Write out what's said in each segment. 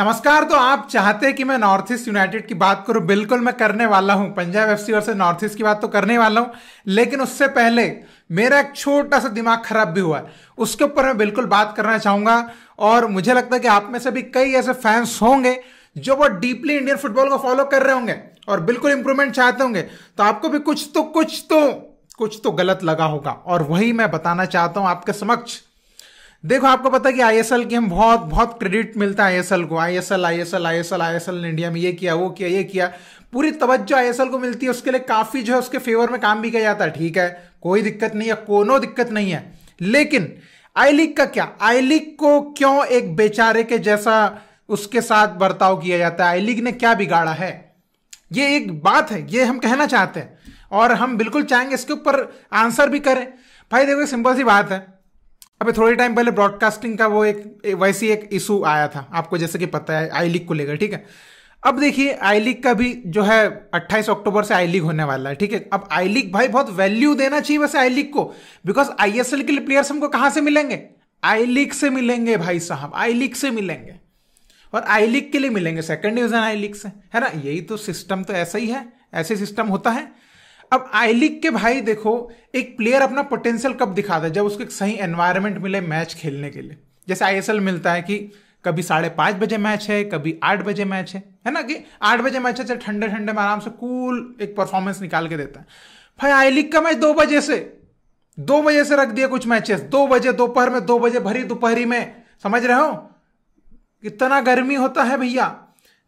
नमस्कार तो आप चाहते कि मैं नॉर्थ ईस्ट यूनाइटेड की बात करूं बिल्कुल मैं करने वाला हूं Punjab FC versus North East की बात तो करने वाला हूं लेकिन उससे पहले मेरा एक छोटा सा दिमाग खराब भी हुआ है उसके ऊपर मैं बिल्कुल बात करना चाहूंगा और मुझे लगता है कि आप में से भी कई ऐसे फैंस होंगे जो बहुत डीपली इंडियन फुटबॉल को फॉलो कर रहे होंगे और बिल्कुल इंप्रूवमेंट चाहते होंगे तो आपको भी कुछ तो कुछ तो कुछ तो गलत लगा होगा और वही मैं बताना चाहता हूं आपके समक्ष देखो आपको पता है कि आईएसएल हम बहुत बहुत क्रेडिट मिलता है आईएसएल को आईएसएल आईएसएल आईएसएल आईएसएल ने इंडिया में ये किया वो किया ये किया पूरी तवज्जो आईएसएल को मिलती है उसके लिए काफी जो है उसके फेवर में काम भी किया जाता है ठीक है कोई दिक्कत नहीं है कोनो दिक्कत नहीं है लेकिन आई लीग का क्या आई लीग को क्यों एक बेचारे के जैसा उसके साथ बर्ताव किया जाता है आई लीग ने क्या बिगाड़ा है ये एक बात है ये हम कहना चाहते हैं और हम बिल्कुल चाहेंगे इसके ऊपर आंसर भी करें भाई देखो सिंपल सी बात है अभी थोड़े टाइम पहले ब्रॉडकास्टिंग का वो एक वैसी एक इशू आया था आपको जैसे कि पता है आई लीग को लेकर ठीक है अब देखिए आई लीग का भी जो है 28 अक्टूबर से आई लीग होने वाला है ठीक है अब आई लीग भाई बहुत वैल्यू देना चाहिए वैसे आई लीग को बिकॉज आई एस एल के लिए प्लेयर्स हमको कहाँ से मिलेंगे आई लीग से मिलेंगे भाई साहब आई लीग से मिलेंगे और आई लीग के लिए मिलेंगे सेकंड डिविजन आई लीग से है ना यही तो सिस्टम तो ऐसा ही है ऐसे सिस्टम होता है अब आई लीग के भाई देखो एक प्लेयर अपना पोटेंशियल कब दिखाता है जब उसको एक सही एनवायरनमेंट मिले मैच खेलने के लिए जैसे आई मिलता है कि कभी साढ़े पाँच बजे मैच है कभी आठ बजे मैच है है ना कि आठ बजे मैच है चाहे ठंडे ठंडे में आराम से कूल एक परफॉर्मेंस निकाल के देता है भाई आई लीग का मैच दो बजे से दो बजे से रख दिया कुछ मैचेस दो बजे दोपहर में दो बजे भरी दोपहरी में समझ रहे हो कितना गर्मी होता है भैया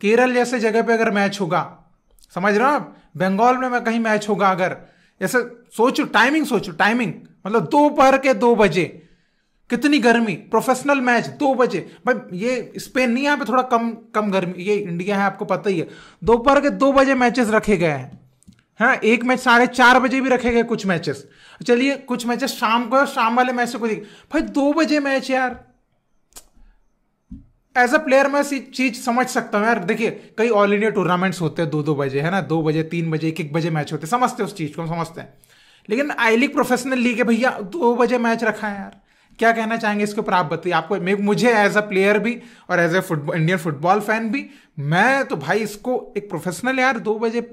केरल जैसे जगह पे अगर मैच होगा समझ रहे हो आप बंगाल में मैं कहीं मैच होगा अगर ऐसे सोचो टाइमिंग सोचो टाइमिंग मतलब दोपहर के दो बजे कितनी गर्मी प्रोफेशनल मैच दो बजे भाई ये स्पेन नहीं यहाँ पे थोड़ा कम कम गर्मी ये इंडिया है आपको पता ही है दोपहर के दो बजे मैचेस रखे गए हैं है हाँ, एक मैच साढ़े चार बजे भी रखे गए कुछ मैचेस चलिए कुछ मैचेस शाम को शाम वाले मैच को देख भाई दो बजे मैच यार एज अ प्लेयर मैं चीज समझ सकता हूँ यार देखिए कई ऑल इंडिया टूर्नामेंट्स होते हैं दो दो बजे है ना दो बजे तीन बजे एक एक बजे मैच होते हैं समझते हैं उस चीज को हम समझते हैं लेकिन आई लीग प्रोफेशनल लीग है भैया दो बजे मैच रखा है यार क्या कहना चाहेंगे इसके ऊपर आप बताइए आपको मुझे एज अ प्लेयर भी और as a football Indian football fan भी मैं तो भाई इसको एक प्रोफेशनल यार दो बजे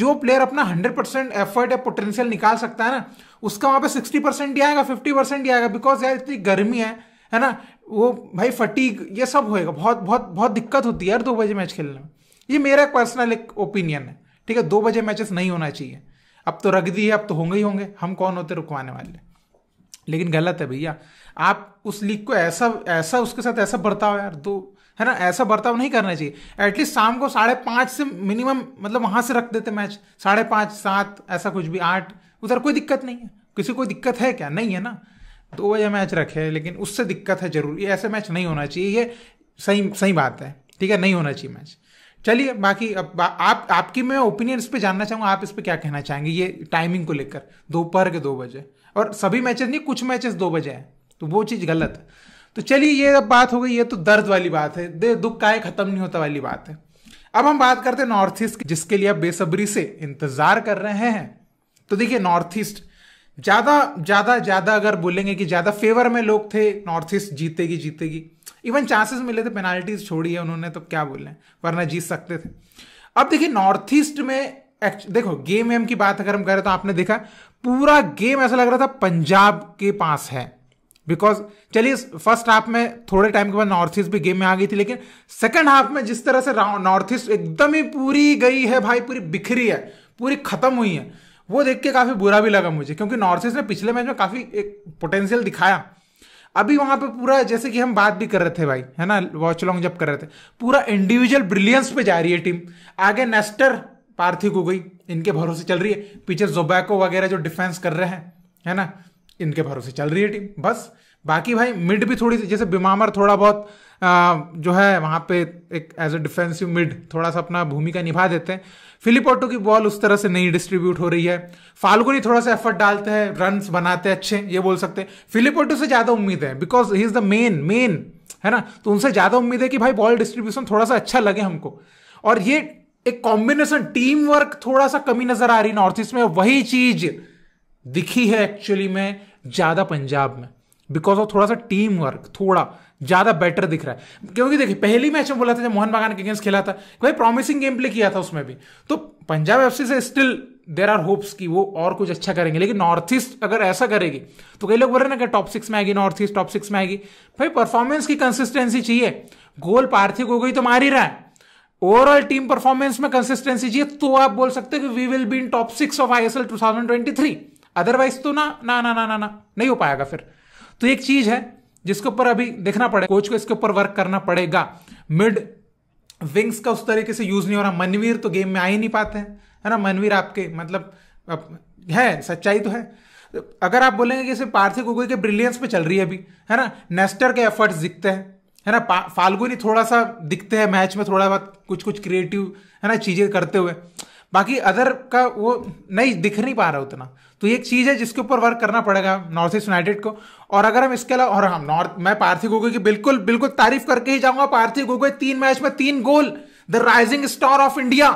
जो प्लेयर अपना हंड्रेड परसेंट एफर्ट या पोटेंशियल निकाल सकता है ना उसका वहां पे सिक्सटी परसेंट ही आएगा फिफ्टी परसेंट ही आएगा बिकॉज यार इतनी गर्मी है है ना वो भाई फटीक ये सब होएगा बहुत बहुत बहुत दिक्कत होती है यार दो बजे मैच खेलने में ये मेरा एक पर्सनल एक ओपिनियन है ठीक है दो बजे मैचेस नहीं होना चाहिए अब तो रख दिए अब तो होंगे ही होंगे हम कौन होते रुकवाने वाले लेकिन गलत है भैया आप उस लीग को ऐसा ऐसा उसके साथ ऐसा बर्ताव यार दो है ना ऐसा बर्ताव नहीं करना चाहिए एटलीस्ट शाम को साढ़े पाँच से मिनिमम मतलब वहाँ से रख देते मैच साढ़े पाँच सात ऐसा कुछ भी आठ उधर कोई दिक्कत नहीं है किसी कोई दिक्कत है क्या नहीं है ना तो वह यह मैच रखे लेकिन उससे दिक्कत है जरूर ये ऐसे मैच नहीं होना चाहिए ये सही सही बात है ठीक है नहीं होना चाहिए मैच चलिए बाकी अब आप आपकी मैं ओपिनियन इस पर जानना चाहूँगा आप इस पर क्या कहना चाहेंगे ये टाइमिंग को लेकर दोपहर के दो बजे और सभी मैचेस नहीं कुछ मैचेस दो बजे हैं तो वो चीज़ गलत है तो चलिए ये अब बात हो गई ये तो दर्द वाली बात है दे दुख का ख़त्म नहीं होता वाली बात है अब हम बात करते हैं नॉर्थ ईस्ट जिसके लिए आप बेसब्री से इंतज़ार कर रहे हैं तो देखिए नॉर्थ ईस्ट ज़्यादा ज़्यादा ज़्यादा अगर बोलेंगे कि ज़्यादा फेवर में लोग थे नॉर्थ ईस्ट जीतेगी जीतेगी इवन चांसेस मिले थे पेनाल्टीज छोड़ी है उन्होंने तो क्या बोल रहे हैं वरना जीत सकते थे अब देखिए नॉर्थ ईस्ट में देखो गेम वेम की बात अगर हम करें तो आपने देखा पूरा गेम ऐसा लग रहा था पंजाब के पास है बिकॉज चलिए फर्स्ट हाफ में थोड़े टाइम के बाद नॉर्थ ईस्ट भी गेम में आ गई थी लेकिन सेकंड हाफ में जिस तरह से नॉर्थ ईस्ट एकदम ही पूरी गई है भाई पूरी बिखरी है पूरी खत्म हुई है वो देख के काफ़ी बुरा भी लगा मुझे क्योंकि नॉर्थ ईस्ट ने पिछले मैच में काफ़ी एक पोटेंशियल दिखाया अभी वहां पे पूरा जैसे कि हम बात भी कर रहे थे भाई है ना वॉच लॉन्ग जब कर रहे थे पूरा इंडिविजुअल ब्रिलियंस पे जा रही है टीम आगे नेस्टर पार्थिव गई इनके भरोसे चल रही है पीछे जोबैको वगैरह जो डिफेंस कर रहे हैं है ना इनके भरोसे चल रही है टीम बस बाकी भाई मिड भी थोड़ी सी जैसे बिमामर थोड़ा बहुत आ, जो है वहाँ पे एक एज ए डिफेंसिव मिड थोड़ा सा अपना भूमिका निभा देते हैं फिलिपोटो की बॉल उस तरह से नहीं डिस्ट्रीब्यूट हो रही है फाल्गुनी थोड़ा सा एफर्ट डालते हैं रन बनाते हैं अच्छे ये बोल सकते हैं फिलिपोटो से ज्यादा उम्मीद है because he is the main main है ना तो उनसे ज्यादा उम्मीद है कि भाई बॉल डिस्ट्रीब्यूशन थोड़ा सा अच्छा लगे हमको और ये एक कॉम्बिनेशन टीम वर्क थोड़ा सा कमी नजर आ रही नॉर्थ ईस्ट में वही चीज दिखी है एक्चुअली में ज्यादा पंजाब में बिकॉज ऑफ थोड़ा सा टीम वर्क थोड़ा ज्यादा बेटर दिख रहा है क्योंकि देखिए पहली मैच में बोला था जब मोहन बागान के अगेंस्ट खेला था भाई प्रॉमिसिंग गेम प्ले किया था उसमें भी तो पंजाब एफ से स्टिल देर आर होप्स की वो और कुछ अच्छा करेंगे लेकिन नॉर्थ ईस्ट अगर ऐसा करेगी तो कई लोग बोल रहे ना कि टॉप सिक्स में आएगी नॉर्थ ईस्ट टॉप सिक्स में आएगी भाई परफॉर्मेंस की कंसिस्टेंसी चाहिए गोल पार्थिव गोगोई तो मार ही रहा है ओवरऑल टीम परफॉर्मेंस में कंसिस्टेंसी चाहिए तो आप बोल सकते हो कि we will be in top six of I S L two thousand twenty three otherwise तो ना ना ना ना ना ना नहीं हो पाएगा फिर तो एक चीज है जिसके ऊपर अभी देखना पड़ेगा कोच को इसके ऊपर वर्क करना पड़ेगा मिड विंग्स का उस तरीके से यूज नहीं हो रहा मनवीर तो गेम में आ ही नहीं पाते हैं है ना मनवीर आपके मतलब आप, है सच्चाई तो है अगर आप बोलेंगे कि सिर्फ पार्थिव गोगोई के ब्रिलियंस पे चल रही है अभी है ना नेस्टर के एफर्ट्स दिखते हैं है ना फाल्गुनी थोड़ा सा दिखते हैं मैच में थोड़ा बहुत कुछ कुछ क्रिएटिव है ना चीज़ें करते हुए बाकी अदर का वो नहीं दिख नहीं पा रहा उतना तो ये एक चीज़ है जिसके ऊपर वर्क करना पड़ेगा नॉर्थ ईस्ट यूनाइटेड को और अगर हम इसके अलावा और हम हाँ, नॉर्थ मैं पार्थिव गोगोई की बिल्कुल बिल्कुल तारीफ करके ही जाऊंगा पार्थिव गोगोई तीन मैच में तीन goal the rising star of India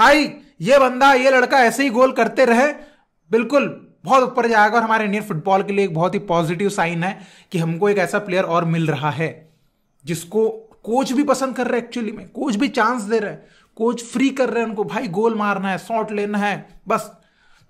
भाई ये बंदा ये लड़का ऐसे ही गोल करते रहे बिल्कुल बहुत ऊपर जाएगा और हमारे इंडियन फुटबॉल के लिए एक बहुत ही पॉजिटिव साइन है कि हमको एक ऐसा प्लेयर और मिल रहा है जिसको कोच भी पसंद कर रहे हैं एक्चुअली में कोच भी चांस दे रहे हैं कोच फ्री कर रहे हैं उनको भाई गोल मारना है शॉट लेना है बस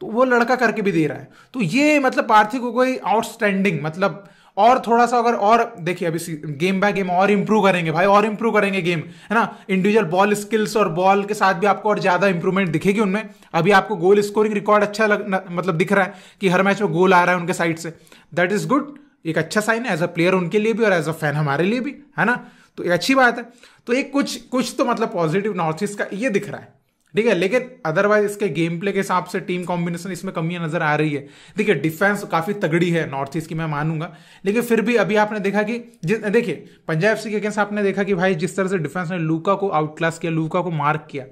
तो वो लड़का करके भी दे रहा है तो ये मतलब पार्थिव कोई आउटस्टैंडिंग मतलब और थोड़ा सा अगर और देखिए अभी गेम बाय गेम और इम्प्रूव करेंगे भाई और इम्प्रूव करेंगे गेम है ना इंडिविजुअल बॉल स्किल्स और बॉल के साथ भी आपको और ज़्यादा इंप्रूवमेंट दिखेगी उनमें अभी आपको गोल स्कोरिंग रिकॉर्ड अच्छा लग न, मतलब दिख रहा है कि हर मैच में गोल आ रहा है उनके side say that is good एक अच्छा साइन है एज अ प्लेयर उनके लिए भी और एज अ फैन हमारे लिए भी है ना तो ये अच्छी बात है तो ये कुछ कुछ तो मतलब पॉजिटिव नॉर्थ ईस्ट का ये दिख रहा है ठीक है लेकिन अदरवाइज इसके गेम प्ले के हिसाब से टीम कॉम्बिनेशन इसमें कमियां नजर आ रही है देखिए डिफेंस काफी तगड़ी है नॉर्थ ईस्ट की मैं मानूंगा लेकिन फिर भी अभी आपने देखा कि देखिए पंजाब सी के अगेंस्ट आपने देखा कि भाई जिस तरह से डिफेंस ने लूका को आउट क्लास किया लूका को मार्क किया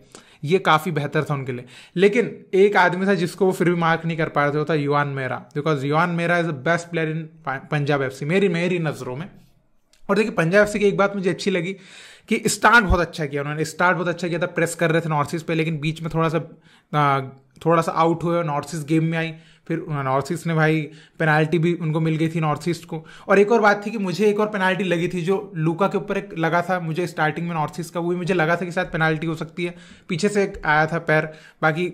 ये काफ़ी बेहतर था उनके लिए लेकिन एक आदमी था जिसको वो फिर भी मार्क नहीं कर पा रहे थे वो था युवान मेरा बिकॉज युवान मेरा is the best player in Punjab F मेरी मेरी नज़रों में और देखिए पंजाब से की एक बात मुझे अच्छी लगी कि स्टार्ट बहुत अच्छा किया उन्होंने स्टार्ट बहुत अच्छा किया था प्रेस कर रहे थे नॉर्थ ईस्ट पर लेकिन बीच में थोड़ा सा थोड़ा सा आउट हुए नॉर्थ ईस्ट गेम में आई फिर नॉर्थ ईस्ट ने भाई पेनाल्टी भी उनको मिल गई थी नॉर्थ ईस्ट को और एक और बात थी कि मुझे एक और पेनाल्टी लगी थी जो लूका के ऊपर एक लगा था मुझे स्टार्टिंग में नॉर्थ ईस्ट का वो भी मुझे लगा था कि शायद पेनाल्टी हो सकती है पीछे से एक आया था पैर बाकी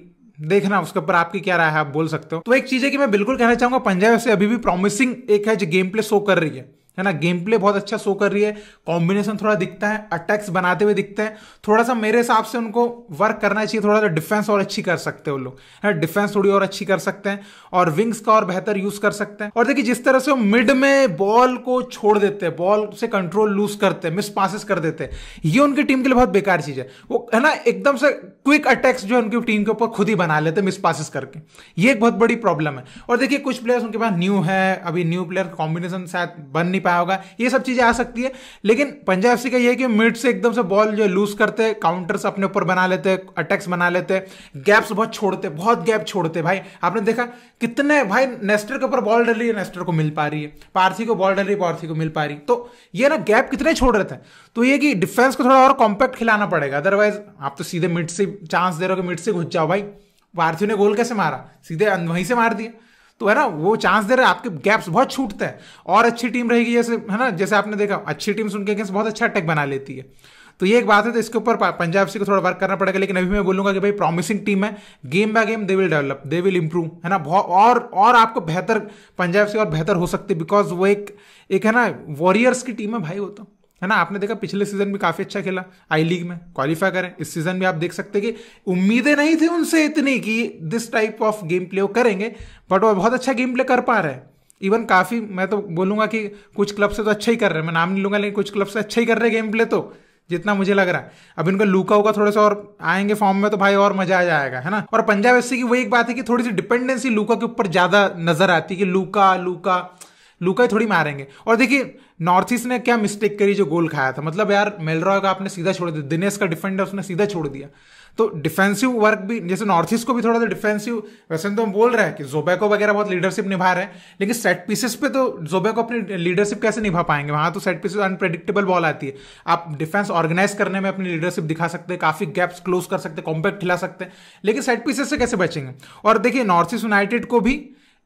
देखना उसके ऊपर आपकी क्या राय है आप बोल सकते हो तो एक चीज है कि मैं बिल्कुल कहना चाहूंगा पंजाब से अभी भी प्रॉमिसिंग एक है जो गेम प्ले शो कर रही है है ना गेम प्ले बहुत अच्छा शो कर रही है कॉम्बिनेशन थोड़ा दिखता है अटैक्स बनाते हुए दिखते हैं थोड़ा सा मेरे हिसाब से उनको वर्क करना चाहिए थोड़ा सा डिफेंस और अच्छी कर सकते वो लोग है डिफेंस थोड़ी और अच्छी कर सकते हैं और विंग्स का और बेहतर यूज कर सकते हैं और देखिए जिस तरह से वो मिड में बॉल को छोड़ देते हैं बॉल से कंट्रोल लूज करते हैं मिस पासिस कर देते हैं ये उनकी टीम के लिए बहुत बेकार चीज है वो है ना एकदम से क्विक अटैक्स जो है उनकी टीम के ऊपर खुद ही बना लेते हैं मिस पासिस करके ये एक बहुत बड़ी प्रॉब्लम है और देखिए कुछ प्लेयर्स उनके पास न्यू है अभी न्यू प्लेयर कॉम्बिनेशन शायद बन नहीं पाया होगा ये सब चीजें आ सकती है लेकिन पंजाब एफ का यह है कि मिड से एकदम से बॉल जो लूज करते हैं काउंटर्स अपने ऊपर बना लेते हैं अटैक्स बना लेते हैं गैप्स बहुत छोड़ते बहुत गैप छोड़ते भाई आपने देखा कितने भाई नेस्टर के ऊपर बॉल डल रही है नेस्टर को मिल पा रही है पार्थी को बॉल डल रही है पार्थी को मिल पा रही तो ये ना गैप कितने छोड़ रहे थे तो ये कि डिफेंस को थोड़ा और कॉम्पैक्ट खिलाना पड़ेगा अदरवाइज आप तो सीधे मिड से चांस दे रहे हो कि मिड से घुस जाओ भाई पार्थिव ने गोल कैसे मारा सीधे वहीं से मार दिया तो है ना वो चांस दे रहे हैं आपके गैप्स बहुत छूटते हैं और अच्छी टीम रहेगी जैसे है ना जैसे आपने देखा अच्छी सुन उनके अगेंस्ट बहुत अच्छा अटैक बना लेती है तो ये एक बात है तो इसके ऊपर पंजाब से को थोड़ा वर्क करना पड़ेगा लेकिन अभी मैं बोलूंगा कि भाई प्रॉमिसिंग टीम है game by game they will develop they will improve है ना बहुत और और आपको बेहतर पंजाब से और बेहतर हो सकती है बिकॉज वो एक एक है ना वॉरियर्स की टीम है भाई वो तो है ना आपने देखा पिछले सीजन भी काफी अच्छा खेला आई लीग में क्वालिफाई करें इस सीजन में आप देख सकते कि उम्मीदें नहीं थी उनसे इतनी कि this type of game play वो करेंगे बट वो बहुत अच्छा गेम प्ले कर पा रहे हैं इवन काफी मैं तो बोलूंगा कि कुछ क्लब से तो अच्छा ही कर रहे हैं मैं नाम नहीं लूंगा लेकिन कुछ क्लब से अच्छा ही कर रहे हैं गेम प्ले तो जितना मुझे लग रहा है अब इनका लूका होगा थोड़ा सा और आएंगे फॉर्म में तो भाई और मजा आ जाएगा है ना और पंजाब एस की वही एक बात है कि थोड़ी सी डिपेंडेंसी लूका के ऊपर ज्यादा नजर आती है कि लूका लूका लूका ही थोड़ी मारेंगे और देखिए नॉर्थ ईस्ट ने क्या मिस्टेक करी जो गोल खाया था मतलब यार मेलरॉय का आपने सीधा छोड़ दिया दिनेश का डिफेंडर उसने सीधा छोड़ दिया तो डिफेंसिव वर्क भी जैसे नॉर्थ ईस्ट को भी थोड़ा सा डिफेंसिव वैसे तो हम बोल रहे हैं कि जोबैको वगैरह बहुत लीडरशिप निभा रहे हैं लेकिन सेट पीसेस पे तो जोबैको अपनी लीडरशिप कैसे निभा पाएंगे वहां तो सेट पीसेस अनप्रेडिक्टेबल बॉल आती है आप डिफेंस ऑर्गेनाइज करने में अपनी लीडरशिप दिखा सकते हैं काफी गैप्स क्लोज कर सकते हैं कॉम्पैक्ट खिला सकते हैं लेकिन सेट पीसेस से कैसे बचेंगे और देखिए नॉर्थ ईस्ट यूनाइटेड को भी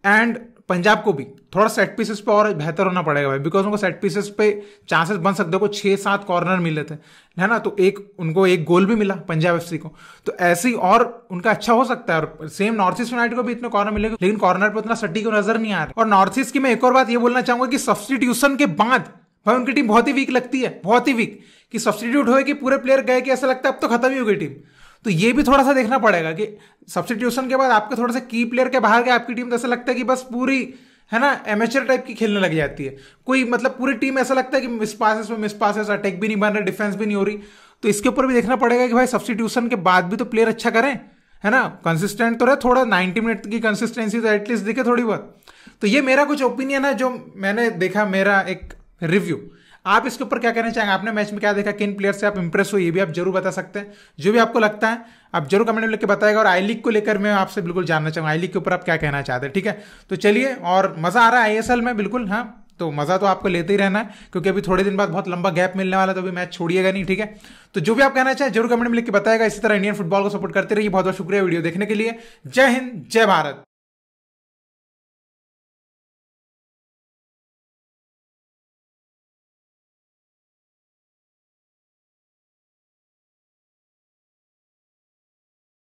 एंड पंजाब को भी थोड़ा सेट पीसेस पे और बेहतर होना पड़ेगा भाई बिकॉज उनको सेट पीसेस पे चांसेस बन सकते हो छः सात कॉर्नर मिले थे है ना तो एक उनको एक गोल भी मिला पंजाब एफ को तो ऐसे ही और उनका अच्छा हो सकता है और सेम नॉर्थ ईस्ट यूनाइटेड को भी इतने कॉर्नर मिलेगा लेकिन कॉर्नर पर उतना को नजर नहीं आ रहा और नॉर्थ ईस्ट की मैं एक और बात ये बोलना चाहूंगा कि सब्सटीट्यूशन के बाद भाई उनकी टीम बहुत ही वीक लगती है बहुत ही वीक कि सब्सटीट्यूट हो कि पूरे प्लेयर गए कि ऐसा लगता है अब तो खत्म ही हो गई टीम तो ये भी थोड़ा सा देखना पड़ेगा कि सब्सटीट्यूशन के बाद आपके थोड़ा सा की प्लेयर के बाहर के आपकी टीम तो ऐसा लगता है कि बस पूरी है ना एमेचर टाइप की खेलने लग जाती है कोई मतलब पूरी टीम ऐसा लगता है कि मिस पासेस में मिस पासेस अटैक भी नहीं बन रहा डिफेंस भी नहीं हो रही तो इसके ऊपर भी देखना पड़ेगा कि भाई सब्सटीट्यूशन के बाद भी तो प्लेयर अच्छा करें है ना कंसिस्टेंट तो रहे थोड़ा नाइन्टी मिनट की कंसिस्टेंसी तो एटलीस्ट दिखे थोड़ी बहुत तो ये मेरा कुछ ओपिनियन है जो मैंने देखा मेरा एक रिव्यू आप इसके ऊपर क्या कहना चाहेंगे आपने मैच में क्या देखा किन प्लेयर से आप इंप्रेस हो ये भी आप जरूर बता सकते हैं जो भी आपको लगता है आप जरूर कमेंट में लिख के बताएगा और आई लीग को लेकर मैं आपसे बिल्कुल जानना चाहूँगा आई लीग के ऊपर आप क्या कहना चाहते हैं ठीक है तो चलिए और मज़ा आ रहा है आई में बिल्कुल हाँ तो मज़ा तो आपको लेते ही रहना है क्योंकि अभी थोड़े दिन बाद बहुत लंबा गैप मिलने वाला है तो अभी मैच छोड़िएगा नहीं ठीक है तो जो भी आप कहना चाहे जरूर कमेंट में लिख के बताएगा इसी तरह इंडियन फुटबॉल को सपोर्ट करते रहिए बहुत बहुत शुक्रिया वीडियो देखने के लिए जय हिंद जय भारत